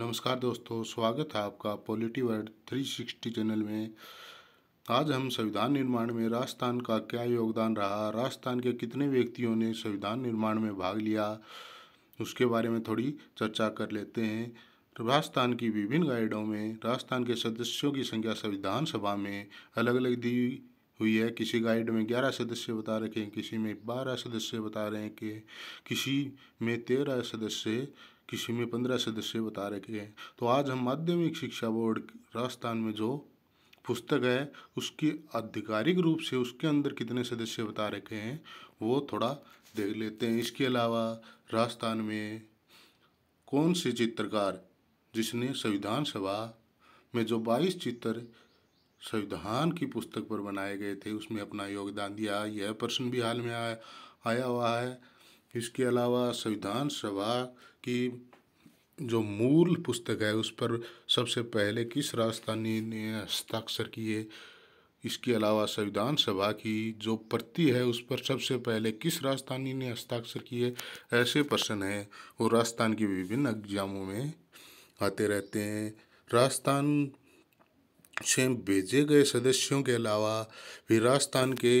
नमस्कार दोस्तों स्वागत है आपका पॉलिटी थ्री 360 चैनल में आज हम संविधान निर्माण में राजस्थान का क्या योगदान रहा राजस्थान के कितने व्यक्तियों ने संविधान निर्माण में भाग लिया उसके बारे में थोड़ी चर्चा कर लेते हैं राजस्थान की विभिन्न गाइडों में राजस्थान के सदस्यों की संख्या संविधान सभा में अलग अलग दी हुई है किसी गाइड में ग्यारह सदस्य बता रखे हैं किसी में बारह सदस्य बता रहे हैं कि किसी में तेरह सदस्य किसी में पंद्रह सदस्य बता रखे हैं तो आज हम माध्यमिक शिक्षा बोर्ड राजस्थान में जो पुस्तक है उसकी आधिकारिक रूप से उसके अंदर कितने सदस्य बता रखे हैं वो थोड़ा देख लेते हैं इसके अलावा राजस्थान में कौन से चित्रकार जिसने संविधान सभा में जो 22 चित्र संविधान की पुस्तक पर बनाए गए थे उसमें अपना योगदान दिया यह प्रश्न भी हाल में आया आया हुआ है इसके अलावा संविधान सभा कि जो मूल पुस्तक है उस पर सबसे पहले किस राजस्थानी ने हस्ताक्षर किए इसके अलावा संविधान सभा की जो प्रति है उस पर सबसे पहले किस राजधानी ने हस्ताक्षर किए ऐसे प्रश्न हैं वो राजस्थान के विभिन्न एग्जामों में आते रहते हैं राजस्थान से भेजे गए सदस्यों के अलावा भी राजस्थान के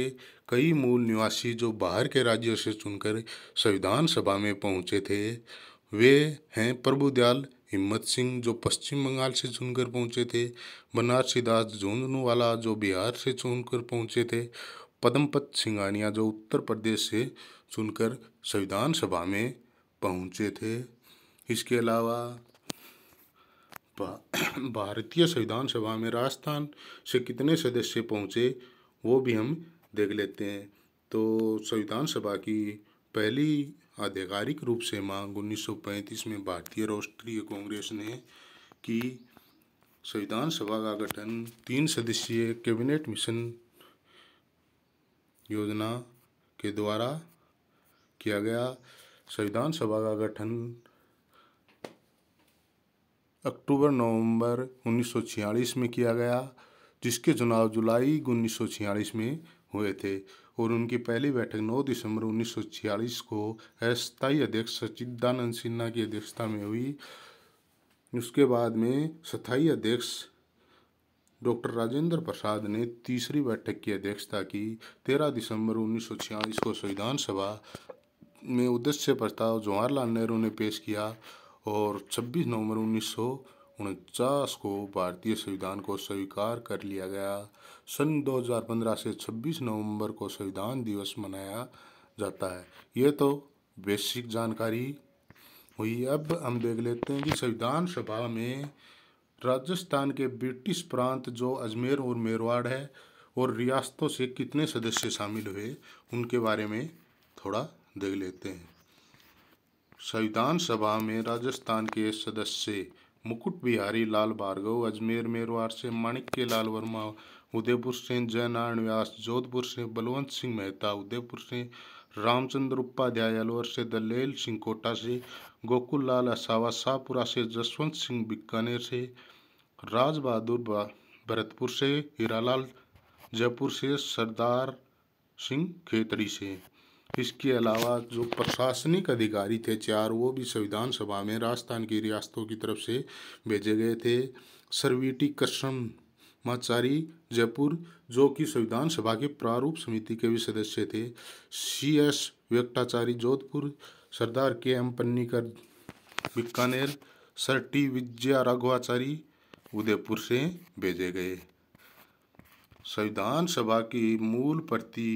कई मूल निवासी जो बाहर के राज्यों से चुनकर संविधान सभा में पहुंचे थे वे हैं प्रभुदयाल हिम्मत सिंह जो पश्चिम बंगाल से चुनकर पहुंचे थे बनारसी दास झुंझुनूवाला जो बिहार से चुनकर पहुंचे थे पदमपत सिंगानिया जो उत्तर प्रदेश से चुनकर संविधान सभा में पहुंचे थे इसके अलावा भारतीय संविधान सभा में राजस्थान से कितने सदस्य पहुंचे वो भी हम देख लेते हैं तो संविधान सभा की पहली आधिकारिक रूप से मांग 1935 में भारतीय राष्ट्रीय कांग्रेस ने की संविधान सभा का गठन तीन सदस्यीय कैबिनेट मिशन योजना के द्वारा किया गया संविधान सभा का गठन अक्टूबर नवंबर 1946 में किया गया जिसके चुनाव जुलाई 1946 में हुए थे और उनकी पहली बैठक 9 दिसंबर 1946 को अस्थायी अध्यक्ष सचिदानंद सिन्हा की अध्यक्षता में हुई उसके बाद में स्थायी अध्यक्ष डॉक्टर राजेंद्र प्रसाद ने तीसरी बैठक की अध्यक्षता की 13 दिसंबर 1946 को संविधान सभा में उद्देश्य प्रस्ताव जवाहरलाल नेहरू ने पेश किया और 26 नवंबर 1900 उनचास को भारतीय संविधान को स्वीकार कर लिया गया सन 2015 से 26 नवंबर को संविधान दिवस मनाया जाता है ये तो बेसिक जानकारी हुई अब हम देख लेते हैं कि संविधान सभा में राजस्थान के ब्रिटिश प्रांत जो अजमेर और मेरवाड़ है और रियासतों से कितने सदस्य शामिल हुए उनके बारे में थोड़ा देख लेते हैं संविधान सभा में राजस्थान के सदस्य मुकुट बिहारी लाल भार्गव अजमेर मेरवार से माणिक्य लाल वर्मा उदयपुर से जयनारायण व्यास जोधपुर से बलवंत सिंह मेहता उदयपुर से रामचंद्र उपाध्याय अलवर से दलेल सिंह कोटा से गोकुल लाल असावा शाहपुरा से जसवंत सिंह बिकानेर से राज बहादुर भरतपुर से हीरालाल जयपुर से सरदार सिंह खेतड़ी से इसके अलावा जो प्रशासनिक अधिकारी थे चार वो भी संविधान सभा में राजस्थान की रियासतों की तरफ से भेजे गए थे सर्वीटी कृष्ण माचारी जयपुर जो कि संविधान सभा की प्रारूप समिति के भी सदस्य थे सी एस वेक्टाचारी जोधपुर सरदार के एम पन्नीकर बीकानेर सर टी विद्या राघवाचारी उदयपुर से भेजे गए संविधान सभा की मूल प्रति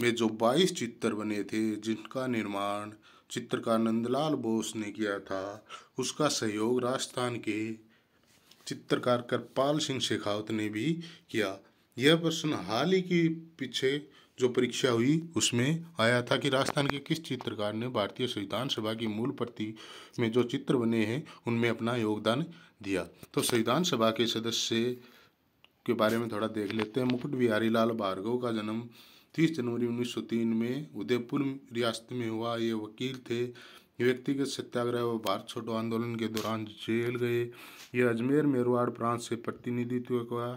में जो 22 चित्र बने थे जिनका निर्माण चित्रकार नंदलाल बोस ने किया था उसका सहयोग राजस्थान के चित्रकार करपाल सिंह शेखावत ने भी किया यह प्रश्न हाल ही के पीछे जो परीक्षा हुई उसमें आया था कि राजस्थान के किस चित्रकार ने भारतीय संविधान सभा की मूल प्रति में जो चित्र बने हैं उनमें अपना योगदान दिया तो संविधान सभा के सदस्य के बारे में थोड़ा देख लेते हैं मुकुट बिहारी लाल भार्गव का जन्म तीस जनवरी 1903 में उदयपुर रियासत में हुआ ये वकील थे व्यक्तिगत सत्याग्रह व भारत छोटो आंदोलन के दौरान जेल गए ये अजमेर मेरवाड़ प्रांत से प्रतिनिधित्व का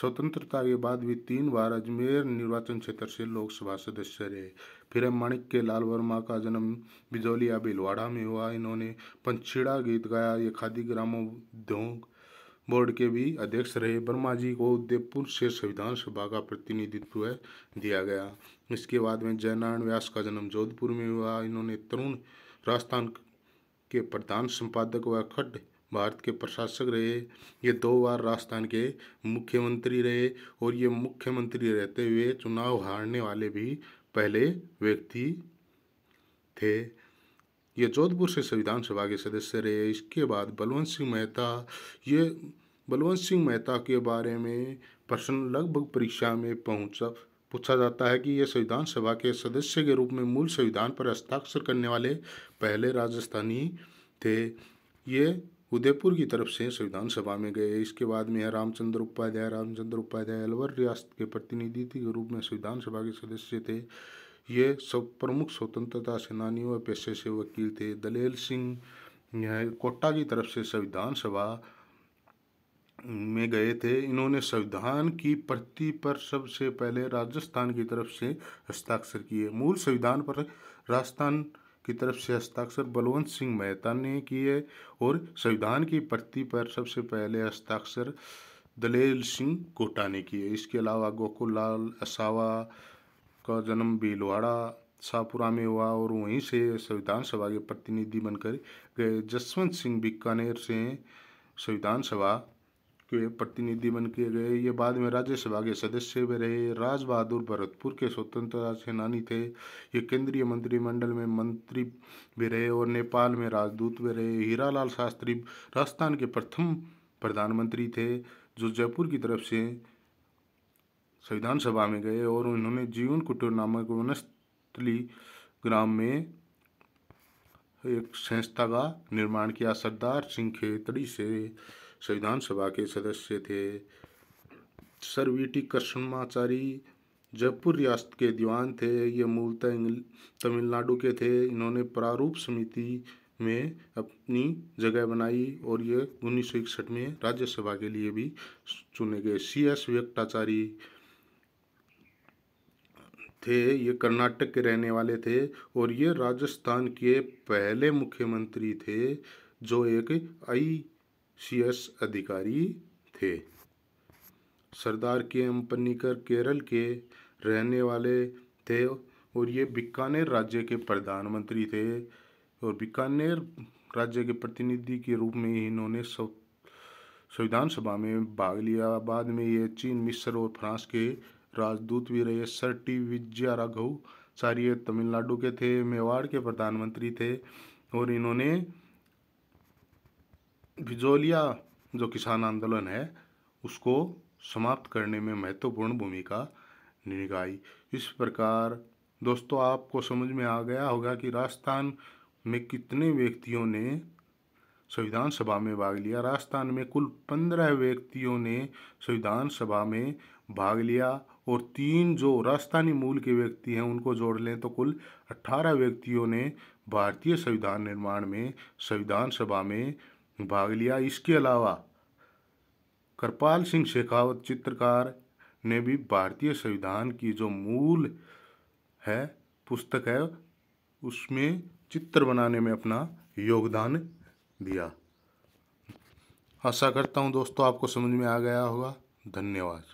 स्वतंत्रता के बाद भी तीन बार अजमेर निर्वाचन क्षेत्र से लोकसभा सदस्य रहे फिर माणिक के लाल वर्मा का जन्म बिजौलिया भिलवाड़ा में हुआ इन्होंने पंछीड़ा गीत गाया ये खादी ग्रामोद्योग बोर्ड के भी अध्यक्ष रहे वर्मा जी को उदयपुर से संविधान सभा का प्रतिनिधित्व दिया गया इसके बाद में जयनारायण व्यास का जन्म जोधपुर में हुआ इन्होंने तरुण राजस्थान के प्रधान संपादक व खड भारत के प्रशासक रहे ये दो बार राजस्थान के मुख्यमंत्री रहे और ये मुख्यमंत्री रहते हुए चुनाव हारने वाले भी पहले व्यक्ति थे ये जोधपुर से संविधान सभा के सदस्य रहे इसके बाद बलवंत सिंह मेहता ये बलवंत सिंह मेहता के बारे में प्रश्न लगभग परीक्षा में पहुंचा पूछा जाता है कि ये संविधान सभा के सदस्य के रूप में मूल संविधान पर हस्ताक्षर करने वाले पहले राजस्थानी थे ये उदयपुर की तरफ से संविधान सभा में गए इसके बाद में है रामचंद्र उपाध्याय रामचंद्र उपाध्याय अलवर रियासत के प्रतिनिधि के रूप में संविधान सभा के सदस्य थे ये सब प्रमुख स्वतंत्रता सेनानी व पेशे से वकील थे दलेल सिंह कोटा की तरफ से संविधान सभा में गए थे इन्होंने संविधान की प्रति पर सबसे पहले राजस्थान की तरफ से हस्ताक्षर किए मूल संविधान पर राजस्थान की तरफ से हस्ताक्षर बलवंत सिंह मेहता ने किए और संविधान की प्रति पर सबसे पहले हस्ताक्षर दलेल सिंह कोटा ने किए इसके अलावा गोकुल लाल असावा का जन्म भीलवाड़ा शाहपुरा में हुआ और वहीं से संविधान सभा के प्रतिनिधि बनकर गए जसवंत सिंह बीकानेर से संविधान सभा के प्रतिनिधि बन के गए ये बाद में राज्यसभा के सदस्य भी रहे राज बहादुर भरतपुर के स्वतंत्रता सेनानी थे ये केंद्रीय मंत्रिमंडल में मंत्री भी रहे और नेपाल में राजदूत भी रहे हीरालाल शास्त्री राजस्थान के प्रथम प्रधानमंत्री थे जो जयपुर की तरफ से संविधान सभा में गए और उन्होंने जीवन कुटुर नामक वनस्थली ग्राम में एक संस्था का निर्माण किया सरदार सिंह खेतड़ी से संविधान सभा के सदस्य थे sir V T Krishnamachari Jaipur रियासत के दीवान थे ये मूलतः तमिलनाडु के थे इन्होंने प्रारूप समिति में अपनी जगह बनाई और ये उन्नीस में राज्यसभा के लिए भी चुने गए सी एस व्यक्ताचारी थे ये कर्नाटक के रहने वाले थे और ये राजस्थान के पहले मुख्यमंत्री थे जो एक आई सी एस अधिकारी थे सरदार के एम पन्नीकर केरल के रहने वाले थे और ये बीकानेर राज्य के प्रधानमंत्री थे और बीकानेर राज्य के प्रतिनिधि के रूप में इन्होंने संविधान सभा में भाग लिया बाद में ये चीन मिस्र और फ्रांस के राजदूत sir T Vijaya Raghav sir ये तमिलनाडु के थे मेवाड़ के प्रधानमंत्री थे और इन्होंने बिजोलिया जो किसान आंदोलन है उसको समाप्त करने में महत्वपूर्ण भूमिका निभाई इस प्रकार दोस्तों आपको समझ में आ गया होगा कि राजस्थान में कितने व्यक्तियों ने संविधान सभा में भाग लिया राजस्थान में कुल पंद्रह व्यक्तियों ने संविधान सभा में भाग लिया और तीन जो राजस्थानी मूल के व्यक्ति हैं उनको जोड़ लें तो कुल 18 व्यक्तियों ने भारतीय संविधान निर्माण में संविधान सभा में भाग लिया इसके अलावा कृपाल सिंह शेखावत चित्रकार ने भी भारतीय संविधान की जो मूल है पुस्तक है उसमें चित्र बनाने में अपना योगदान दिया आशा करता हूँ दोस्तों आपको समझ में आ गया होगा धन्यवाद